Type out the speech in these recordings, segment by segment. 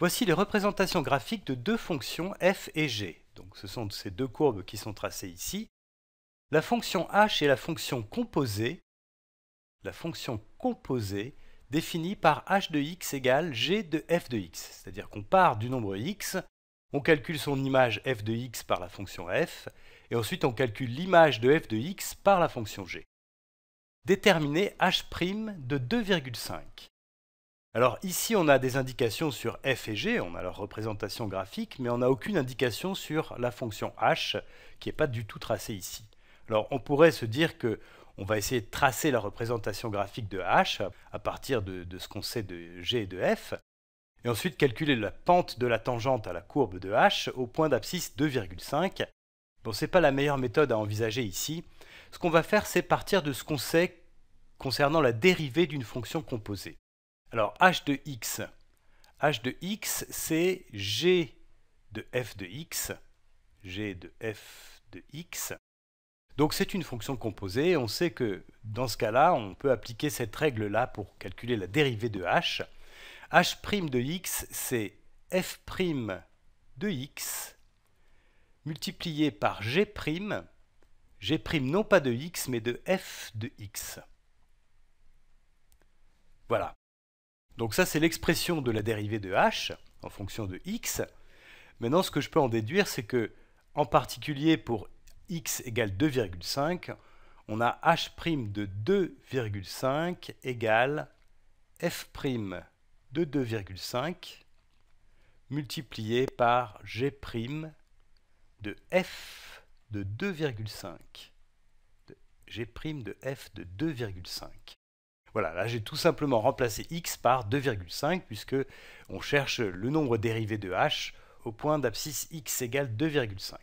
Voici les représentations graphiques de deux fonctions f et g. Donc ce sont ces deux courbes qui sont tracées ici. La fonction h est la fonction composée. La fonction composée définie par h de x égale g de f de x. C'est-à-dire qu'on part du nombre x, on calcule son image f de x par la fonction f, et ensuite on calcule l'image de f de x par la fonction g. Déterminer h' de 2,5. Alors ici, on a des indications sur f et g, on a leur représentation graphique, mais on n'a aucune indication sur la fonction h, qui n'est pas du tout tracée ici. Alors on pourrait se dire que on va essayer de tracer la représentation graphique de h à partir de, ce qu'on sait de g et de f, et ensuite calculer la pente de la tangente à la courbe de h au point d'abscisse 2,5. Bon, n'est pas la meilleure méthode à envisager ici. Ce qu'on va faire, c'est partir de ce qu'on sait concernant la dérivée d'une fonction composée. Alors h de x, h de x, c'est g de f de x, g de f de x. Donc c'est une fonction composée, on sait que dans ce cas-là, on peut appliquer cette règle-là pour calculer la dérivée de h. h' de x, c'est f' de x multiplié par g', g' non pas de x, mais de f de x. Voilà. Donc ça, c'est l'expression de la dérivée de h en fonction de x. Maintenant, ce que je peux en déduire, c'est que, en particulier pour x égale 2,5, on a h' de 2,5 égale f' de 2,5 multiplié par g' de f de 2,5. G' de f de 2,5. Voilà, là j'ai tout simplement remplacé x par 2,5 puisque on cherche le nombre dérivé de h au point d'abscisse x égale 2,5.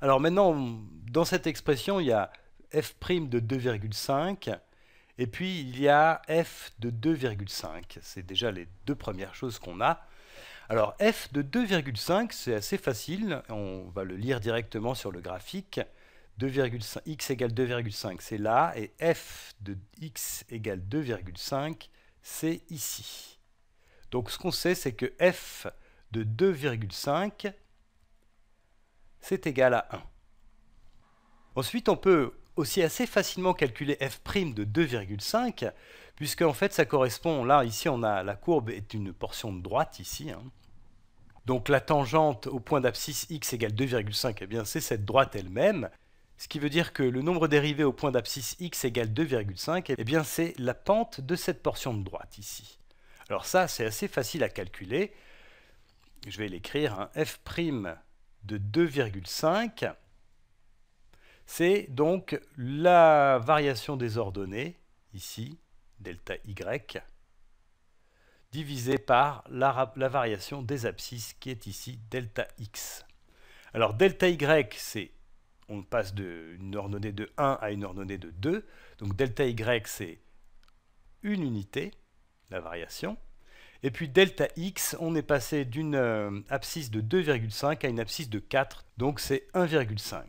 Alors maintenant, dans cette expression, il y a f' de 2,5 et puis il y a f de 2,5. C'est déjà les deux premières choses qu'on a. Alors f de 2,5, c'est assez facile, on va le lire directement sur le graphique. 2,5, x égale 2,5, c'est là, et f de x égale 2,5, c'est ici. Donc ce qu'on sait, c'est que f de 2,5, c'est égal à 1. Ensuite, on peut aussi assez facilement calculer f' de 2,5, puisque en fait ça correspond, là ici on a la courbe est une portion de droite ici, hein. donc la tangente au point d'abscisse x égale 2,5, eh bien c'est cette droite elle-même, ce qui veut dire que le nombre dérivé au point d'abscisse x égale 2,5, eh bien c'est la pente de cette portion de droite ici. Alors ça, c'est assez facile à calculer. Je vais l'écrire, hein. f' de 2,5, c'est donc la variation des ordonnées, ici, delta y, divisé par la variation des abscisses qui est ici delta x. Alors delta y, c'est on passe d'une ordonnée de 1 à une ordonnée de 2. Donc delta y, c'est une unité, la variation. Et puis delta x, on est passé d'une euh, abscisse de 2,5 à une abscisse de 4, donc c'est 1,5.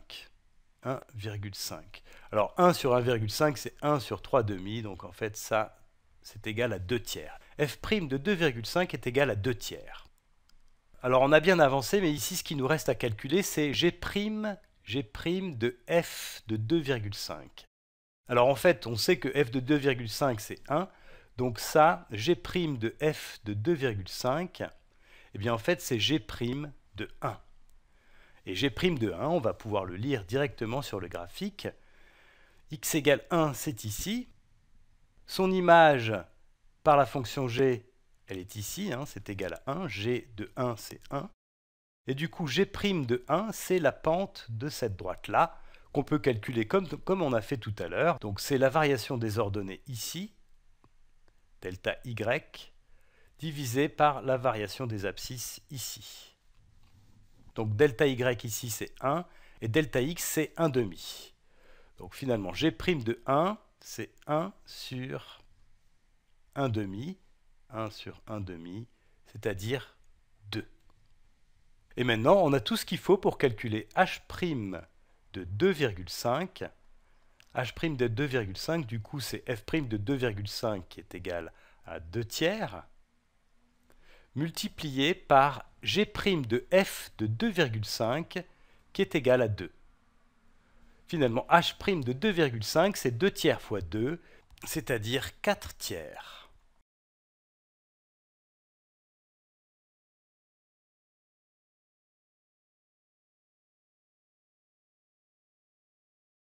1,5. Alors 1 sur 1,5, c'est 1 sur 3 3,5, donc en fait ça, c'est égal à 2 tiers. f' de 2,5 est égal à 2 tiers. Alors on a bien avancé, mais ici ce qui nous reste à calculer, c'est g' g' de f de 2,5. Alors en fait, on sait que f de 2,5 c'est 1, donc ça, g' de f de 2,5, eh bien en fait c'est g' de 1. Et g' de 1, on va pouvoir le lire directement sur le graphique. x égale 1, c'est ici. Son image par la fonction g, elle est ici, hein, c'est égal à 1. g de 1, c'est 1. Et du coup, G' de 1, c'est la pente de cette droite-là, qu'on peut calculer comme, on a fait tout à l'heure. Donc c'est la variation des ordonnées ici, delta Y, divisé par la variation des abscisses ici. Donc delta y ici c'est 1 et delta x c'est 1,5. Donc finalement g' de 1 c'est 1 sur demi, 1 sur demi, c'est-à-dire et maintenant, on a tout ce qu'il faut pour calculer h' de 2,5. h' de 2,5, du coup, c'est f' de 2,5 qui est égal à 2 tiers, multiplié par g' de f de 2,5 qui est égal à 2. Finalement, h' de 2,5, c'est 2 tiers fois 2, c'est-à-dire 4 tiers.